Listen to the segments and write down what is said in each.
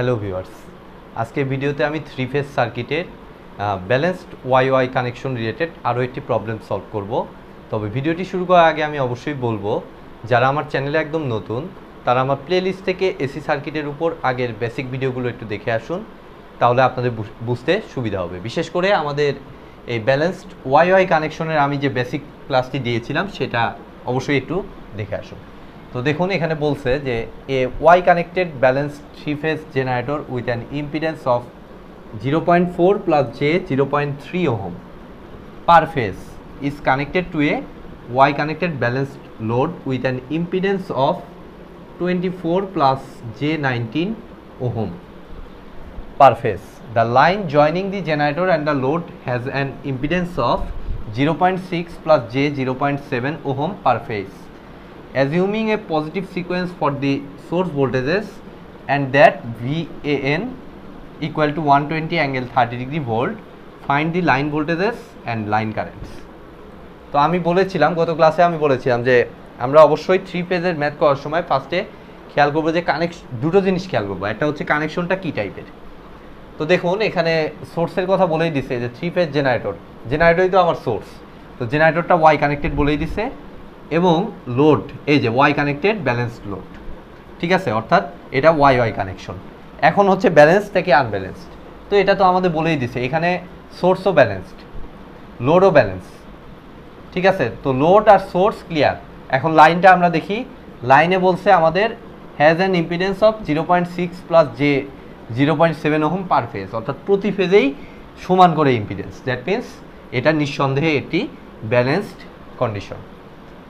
hello viewers আজকে ভিডিওতে আমি থ্রি ফেস সার্কিটের balanced Y Y connection related আরও একটি প্রবলেম সলভ করব তবে ভিডিওটি শুরু করার আগে আমি অবশ্যই বলবো যারা আমার চ্যানেলে একদম নতুন তারা আমার প্লেলিস্ট থেকে এসি সার্কিটের উপর আগের বেসিক ভিডিওগুলো একটু দেখে আসুন তাহলে আপনাদের বুঝতে সুবিধা হবে বিশেষ করে আমাদের এই ব্যালেন্সড ওয়াই ওয়াই কানেকশনের আমি যে বেসিক ক্লাসটি দিয়েছিলাম সেটা অবশ্যই একটু দেখে আসুন তো দেখুন এখানে বলছে যে a Y connected balance three phase generator with an impedance of zero point four plus j zero point three ohm per phase is connected to a Y connected balance load with an impedance of twenty four plus J nineteen ohm per phase the line joining the generator and the load has an impedance of zero point six plus j zero point seven ohm per phase assuming a positive sequence for the source voltages and that VAN equal to 120 angle 30 degree volt find the line voltages and line currents তো আমি বলেছিলাম গত ক্লাসে আমি বলেছিলাম যে আমরা অবশ্যই থ্রি পেজের ম্যাথ করার সময় ফার্স্টে খেয়াল করবো যে কানেক্ট দুটো জিনিস খেয়াল করবো একটা হচ্ছে কানেকশনটা কী টাইপের তো দেখুন এখানে সোর্সের কথা বলেই দিছে যে থ্রি পেজ জেনারেটর জেনারেটরই তো আমার সোর্স তো জেনারেটরটা ওয়াই কানেক্টেড বলেই দিছে এবং লোড এই যে ওয়াই কানেক্টেড ব্যালেন্সড লোড ঠিক আছে অর্থাৎ এটা ওয়াই ওয়াই কানেকশন এখন হচ্ছে ব্যালেন্স থেকে আনব্যালেন্সড তো এটা তো আমাদের বলেই দিছে এখানে সোর্সও ব্যালেন্সড লোডও ব্যালেন্স ঠিক আছে তো লোড আর সোর্স ক্লিয়ার এখন লাইনটা আমরা দেখি লাইনে বলছে আমাদের has an impedance of zero point six plus যে zero point seven ohm per phase অর্থাৎ প্রতি ফেজেই সমান করে ইম্পিডেন্স দ্যাট মিন্স এটা নিঃসন্দেহে একটি ব্যালেন্সড কন্ডিশন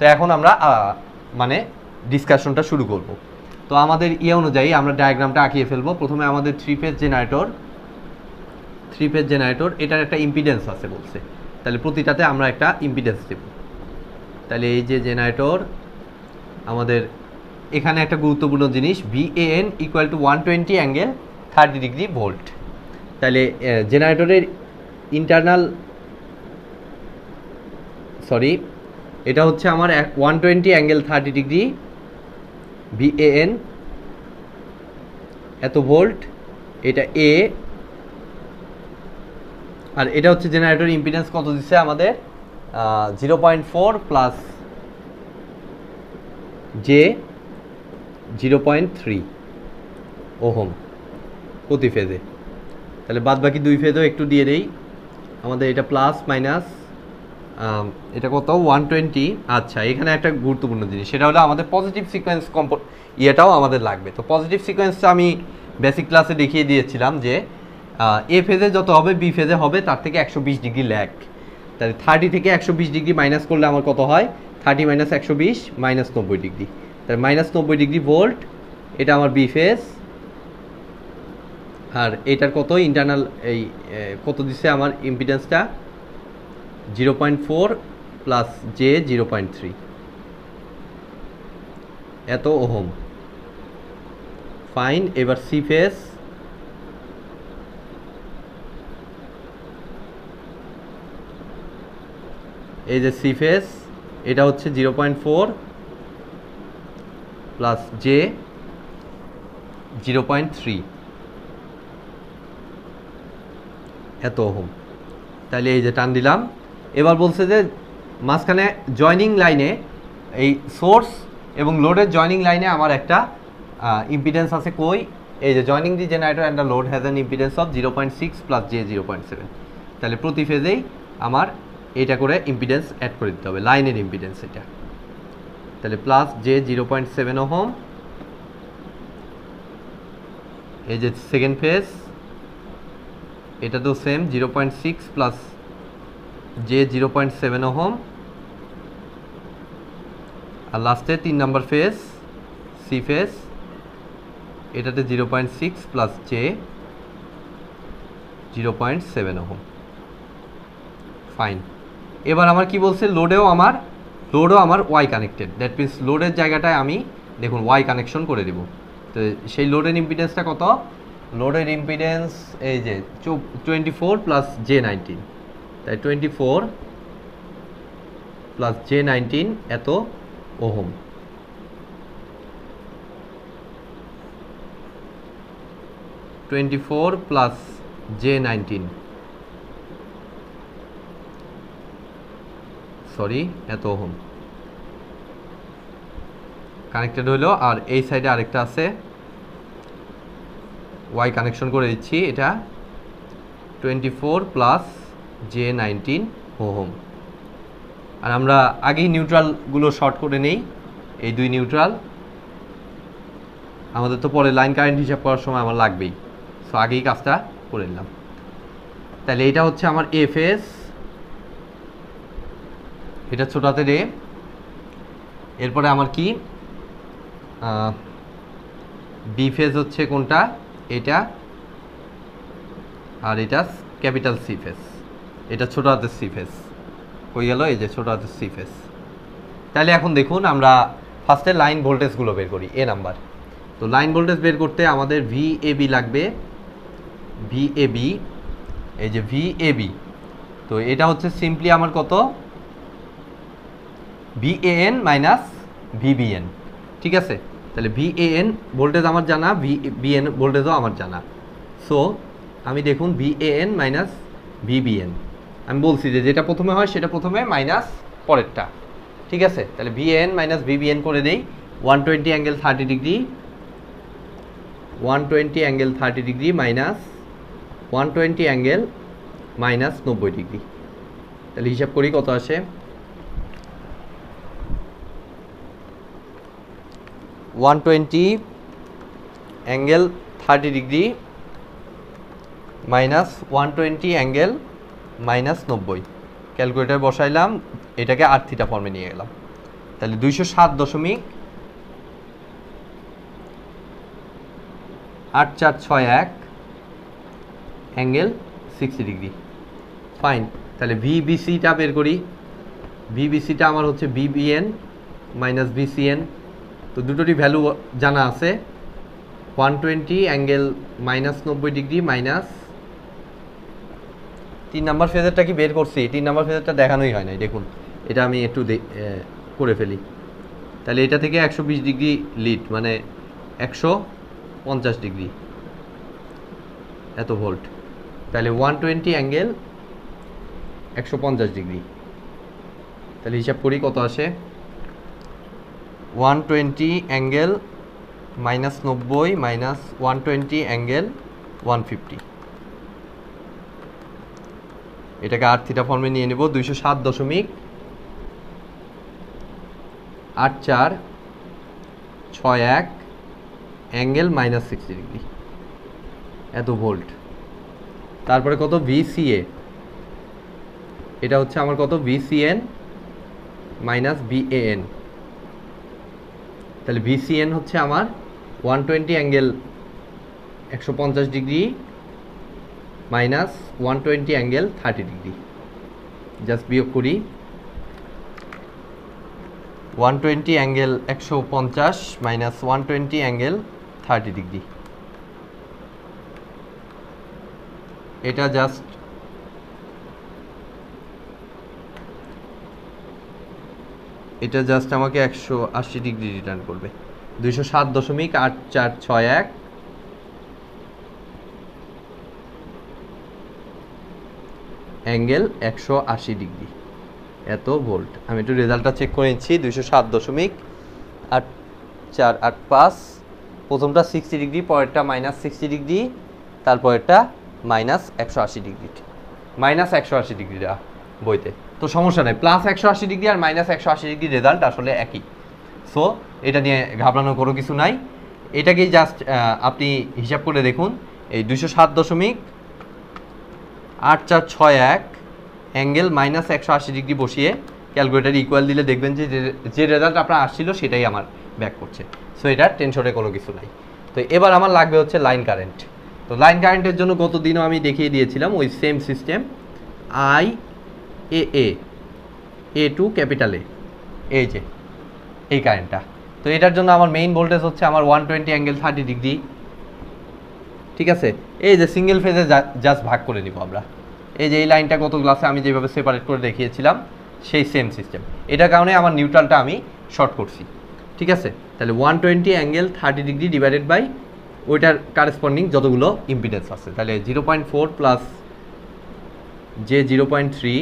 তো এখন আমরা মানে ডিসকাশনটা শুরু করব তো আমাদের ইয়ে অনুযায়ী আমরা ডায়াগ্রামটা আঁকিয়ে ফেলবো প্রথমে আমাদের three phase generator three phase generator এটার একটা ইম্পিডেন্স আছে বলছে তাহলে প্রতিটাতে আমরা একটা ইম্পিডেন্স দেব তাহলে এই যে জেনারেটর আমাদের এখানে একটা গুরুত্বপূর্ণ জিনিস n equal to one twenty angle thirty degree volt তাহলে জেনারেটরের ইন্টারনাল সরি এটা হচ্ছে আমার one twenty angle thirty degree VAN এত ভোল্ট এটা এ আর এটা হচ্ছে জেনারেটর ইম্পিডেন্স কত দিচ্ছে আমাদের zero point four plus j zero point three ohm প্রতি ফেজে তাহলে বাদ বাকি দুই ফেজও একটু দিয়ে দেই আমাদের এটা প্লাস মাইনাস এটা কত ওয়ান টোয়েন্টি আচ্ছা এখানে একটা গুরুত্বপূর্ণ জিনিস সেটা হলো আমাদের পজিটিভ সিকোয়েন্স কম্পো ইয়েটাও আমাদের লাগবে তো পজিটিভ সিকোয়েন্সটা আমি বেসিক ক্লাসে দেখিয়ে দিয়েছিলাম যে এ ফেজে যত হবে বি ফেজে হবে তার থেকে একশো বিশ ডিগ্রি ল্যাক তাহলে থার্টি থেকে একশো বিশ ডিগ্রি মাইনাস করলে আমার কত হয় থার্টি মাইনাস একশো বিশ মাইনাস নব্বই ডিগ্রি তাহলে মাইনাস নব্বই ডিগ্রি ভোল্ট এটা আমার বি ফেজ আর এটার কত ইন্টারনাল এই কত দিছে আমার ইম্পিডেন্সটা zero point four plus j zero point three এত ওহম ফাইন এবার সি ফেস এই যে সি ফেস এটা হচ্ছে zero point four plus j zero point three এত ওহম তাহলে এই যে টান দিলাম এবার বলছে যে মাঝখানে জয়নিং লাইনে এই সোর্স এবং লোডের জয়নিং লাইনে আমার একটা ইম্পিডেন্স আছে কই এই যে joining the generator and the load has an impedance of zero point six plus j zero point seven তাহলে প্রতি ফেজেই আমার এটা করে ইম্পিডেন্স অ্যাড করে দিতে হবে লাইনের ইম্পিডেন্স এটা তাহলে plus j zero point seven ohm এই যে সেকেন্ড ফেজ এটা তো same zero point six plus j zero point seven ohm আর লাস্টে তিন নাম্বার ফেস সি ফেস এটাতে zero point six plus j zero point seven ohm fine এবার আমার কি বলছে লোডেও আমার লোডও আমার ওয়াই কানেক্টেড দ্যাট মিনস লোডের জায়গাটায় আমি দেখুন ওয়াই কানেকশন করে দেব তো সেই লোডের ইম্পিডেন্সটা কত লোডের ইম্পিডেন্স এই যে twenty four plus J nineteen তাই twenty four plus J nineteen এত ohm twenty four plus J nineteen sorry এত ওহম কানেক্টেড হইল আর এই সাইডে আরেকটা আছে ওয়াই কানেকশন করে দিচ্ছি এটা twenty four plus J nineteen ohm আর আমরা আগেই নিউট্রালগুলো শর্ট করে নেই এই দুই নিউট্রাল আমাদের তো পরে লাইন কারেন্ট হিসাব করার সময় আমার লাগবেই সো আগেই কাজটা করে নিলাম তাহলে এটা হচ্ছে আমার এফ এস এটা ছোটাতে রে এরপরে আমার কি বি ফেজ হচ্ছে কোনটা এটা আর এটা ক্যাপিটাল সি ফেস এটা ছোট হাতের সি ফেস হয়ে গেল এই যে ছোট হাতের সি ফেস তাহলে এখন দেখুন আমরা ফার্স্টে লাইন ভোল্টেজগুলো বের করি এ নাম্বার তো লাইন ভোল্টেজ বের করতে আমাদের ভি এবি লাগবে ভি এবি এই যে ভি এবি তো এটা হচ্ছে সিম্পলি আমার কত ভিএএন মাইনাস ভিবিএন ঠিক আছে তাহলে ভি এন ভোল্টেজ আমার জানা ভি বিএন ভোল্টেজও আমার জানা সো আমি দেখুন ভি এন মাইনাস ভিবিএন আমি বলছি যে যেটা প্রথমে হয় সেটা প্রথমে মাইনাস পরেরটা ঠিক আছে তাহলে ভিএন মাইনাস ভিবিএন করে দেই one twenty angle thirty degree one twenty angle thirty degree minus one twenty angle minus নব্বই ডিগ্রি তাহলে হিসাব করি কত আসে one twenty angle thirty degree minus one twenty angle minus নব্বই ক্যালকুলেটার বসাইলাম এটাকে আর থিটা ফর্মে নিয়ে গেলাম তাহলে দুইশো সাত দশমিক আট চার ছয় এক অ্যাঙ্গেল সিক্সটি ডিগ্রি ফাইন তাহলে ভিবিসিটা বের করি ভিবিসিটা আমার হচ্ছে বিবিএন মাইনাস বিসিএন তো দুটোরই ভ্যালু জানা আছে ওয়ান টোয়েন্টি অ্যাঙ্গেল মাইনাস নব্বই ডিগ্রি মাইনাস তিন নাম্বার ফেজারটা কি বের করছি তিন নাম্বার ফেজারটা দেখানোই হয় নাই দেখুন এটা আমি একটু করে ফেলি তাহলে এটা থেকে একশো বিশ ডিগ্রি লিড মানে একশো পঞ্চাশ ডিগ্রি এত ভোল্ট তাহলে ওয়ান টোয়েন্টি অ্যাঙ্গেল একশো পঞ্চাশ ডিগ্রি তাহলে হিসাব করি কত আসে ওয়ান টোয়েন্টি অ্যাঙ্গেল মাইনাস নব্বই minus one twenty angle one fifty এটাকে আর থিটা ফর্মে নিয়ে নেব দুইশো সাত দশমিক আট চার ছয় এক অ্যাঙ্গেল মাইনাস সিক্সটি ডিগ্রি এত ভোল্ট তারপরে কত বিসিএ এটা হচ্ছে আমার কত বিসিএন মাইনাস বিএএন তাহলে বিসিএন হচ্ছে আমার ওয়ান টোয়েন্টি অ্যাঙ্গেল একশো পঞ্চাশ degree minus one twenty angle thirty degree just বিয়োগ করি ওয়ান টোয়েন্টি অ্যাঙ্গেল একশো পঞ্চাশ minus one twenty angle thirty degree এটা জাস্ট এটা জাস্ট আমাকে একশো আশি ডিগ্রি রিটার্ন করবে দুইশো সাত দশমিক আট চার ছয় এক অ্যাঙ্গেল একশো আশি ডিগ্রি এত ভোল্ট আমি একটু রেজাল্টটা চেক করে নিচ্ছি দুইশো সাত দশমিক আট চার আট পাঁচ প্রথমটা সিক্সটি ডিগ্রি পরেরটা মাইনাস সিক্সটি ডিগ্রি তারপরেরটা মাইনাস একশো আশি ডিগ্রি মাইনাস একশো আশি ডিগ্রিটা বইতে তো সমস্যা নেই প্লাস একশো আশি ডিগ্রি আর মাইনাস একশো আশি ডিগ্রি রেজাল্ট আসলে একই সো এটা নিয়ে ঘাবড়ানোর কোনো কিছু নাই এটাকেই জাস্ট আপনি হিসাব করে দেখুন এই দুশো সাত দশমিক আট চার ছয় এক অ্যাঙ্গেল মাইনাস একশো আশি ডিগ্রি বসিয়ে ক্যালকুলেটার ইকুয়াল দিলে দেখবেন যে যে রেজাল্ট আপনার আসছিলো সেটাই আমার ব্যাক করছে সো এটা টেনশনের কোনো কিছু নাই তো এবার আমার লাগবে হচ্ছে লাইন কারেন্ট তো লাইন কারেন্টের জন্য গত দিনও আমি দেখিয়ে দিয়েছিলাম ওই same system I A A A two ক্যাপিটালে এই যে এই কারেন্টটা তো এটার জন্য আমার মেইন ভোল্টেজ হচ্ছে আমার one twenty angle thirty degree ঠিক আছে এই যে সিঙ্গেল ফেজে জাস্ট ভাগ করে নিব আমরা এই যে এই লাইনটা কত গ্লাসে আমি যেভাবে সেপারেট করে দেখিয়েছিলাম সেই সেম সিস্টেম এটার কারণে আমার নিউট্রালটা আমি শর্ট করছি ঠিক আছে তাহলে one twenty angle thirty degree divided by ওইটার কারেসপন্ডিং যতগুলো ইম্পিডেন্স আছে তাহলে জিরো পয়েন্ট ফোর প্লাস যে zero point three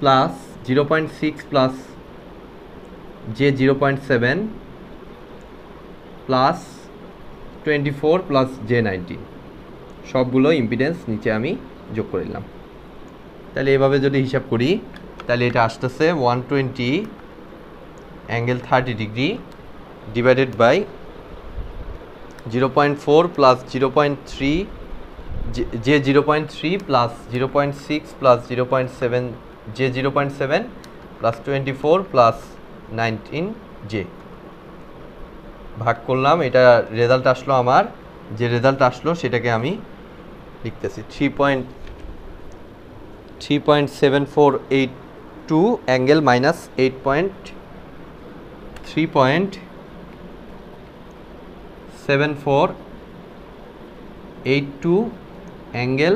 plus zero point six plus যে zero point seven plus twenty four plus J nineteen সবগুলো ইম্পিডেন্স নিচে আমি যোগ করে নিলাম তাহলে এভাবে যদি হিসাব করি তাহলে এটা আসতেছে one twenty angle thirty degree divided by zero point four plus zero point three J zero point three plus zero point six plus zero point seven J zero point seven plus twenty four plus nineteen J ভাগ করলাম এটা result আসলো আমার যে result আসলো সেটাকে আমি লিখতেছি three point three point seven four eight two angle minus eight point three point seven four eight two angle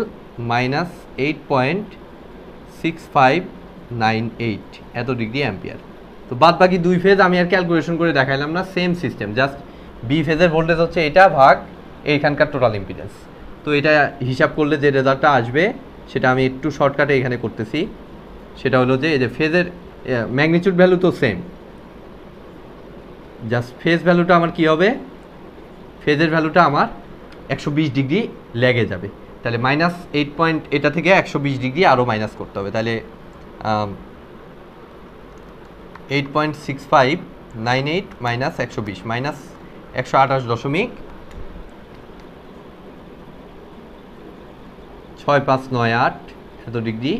minus eight point six five nine eight এত ডিগ্রি অ্যাম্পিয়ার তো বাদ বাকি দুই ফেজ আমি আর ক্যালকুলেশন করে দেখাইলাম না সেম সিস্টেম জাস্ট বি ফেজের ভোল্টেজ হচ্ছে এটা ভাগ এইখানকার টোটাল ইম্পিডেন্স তো এটা হিসাব করলে যে রেজাল্টটা আসবে সেটা আমি একটু শর্টকাটে এখানে করতেছি সেটা হলো যে এই যে ফেজের ম্যাগনিচিউড ভ্যালু তো সেম জাস্ট ফেজ ভ্যালুটা আমার কি হবে ফেজের ভ্যালুটা আমার একশো ডিগ্রি লেগে যাবে তাহলে মাইনাস এইট পয়েন্ট এটা থেকে একশো ডিগ্রি আরও মাইনাস করতে হবে তাহলে eight point six five nine eight minus একশো বিশ মাইনাস একশো আঠাশ দশমিক ছয় পাঁচ নয় আট এত ডিগ্রি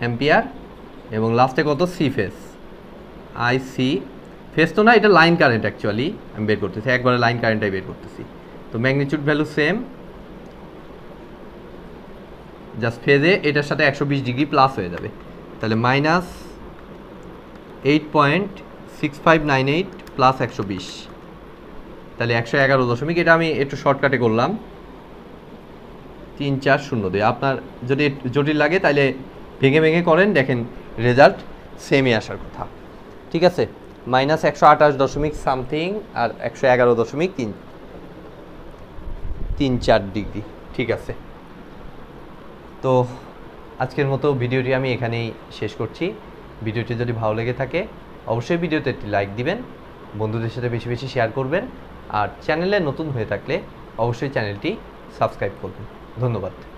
অ্যাম্পিয়ার এবং লাস্টে কত C phase I C phase তো না এটা লাইন কারেন্ট অ্যাকচুয়ালি আমি বের করতেছি একবারে লাইন কারেন্টটাই বের করতেছি তো ম্যাগনিচিউড ভ্যালু সেম জাস্ট ফেজে এটার সাথে একশো বিশ ডিগ্রি প্লাস হয়ে যাবে তাহলে minus eight point six five nine eight plus একশো বিশ তাহলে একশো এগারো দশমিক এটা আমি একটু শর্টকাটে করলাম তিন চার শূন্য দুই আপনার যদি জটিল লাগে তাহলে ভেঙে ভেঙে করেন দেখেন রেজাল্ট সেমে আসার কথা ঠিক আছে মাইনাস একশো আঠাশ দশমিক সামথিং আর একশো এগারো দশমিক তিন তিন চার ডিগ্রি ঠিক আছে তো আজকের মতো ভিডিওটি আমি এখানেই শেষ করছি ভিডিওটি যদি ভালো লেগে থাকে অবশ্যই ভিডিওতে একটি লাইক দিবেন বন্ধুদের সাথে বেশি বেশি শেয়ার করবেন আর চ্যানেলে নতুন হয়ে থাকলে অবশ্যই চ্যানেলটি সাবস্ক্রাইব করবেন ধন্যবাদ